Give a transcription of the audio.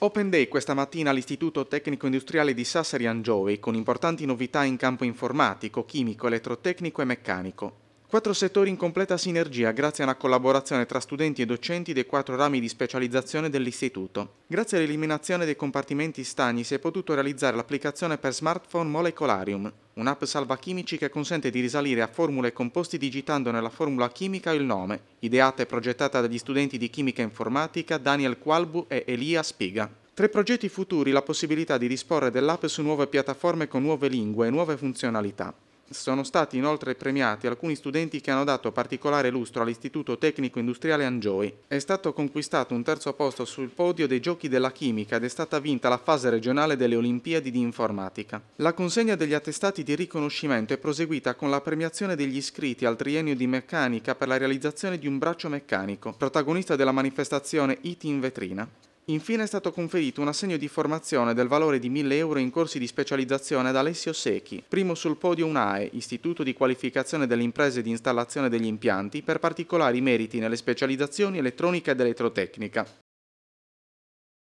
Open Day questa mattina all'Istituto Tecnico Industriale di Sassari Angiovi con importanti novità in campo informatico, chimico, elettrotecnico e meccanico. Quattro settori in completa sinergia grazie a una collaborazione tra studenti e docenti dei quattro rami di specializzazione dell'istituto. Grazie all'eliminazione dei compartimenti stagni si è potuto realizzare l'applicazione per smartphone Molecolarium, un'app salva chimici che consente di risalire a formule e composti digitando nella formula chimica il nome, ideata e progettata dagli studenti di chimica informatica Daniel Qualbu e Elia Spiga. Tra i progetti futuri la possibilità di disporre dell'app su nuove piattaforme con nuove lingue e nuove funzionalità. Sono stati inoltre premiati alcuni studenti che hanno dato particolare lustro all'Istituto Tecnico Industriale Angioi. È stato conquistato un terzo posto sul podio dei Giochi della Chimica ed è stata vinta la fase regionale delle Olimpiadi di Informatica. La consegna degli attestati di riconoscimento è proseguita con la premiazione degli iscritti al triennio di meccanica per la realizzazione di un braccio meccanico, protagonista della manifestazione IT in vetrina. Infine è stato conferito un assegno di formazione del valore di 1000 euro in corsi di specializzazione ad Alessio Secchi, primo sul podio UNAE, Istituto di Qualificazione delle Imprese di Installazione degli Impianti, per particolari meriti nelle specializzazioni elettronica ed elettrotecnica.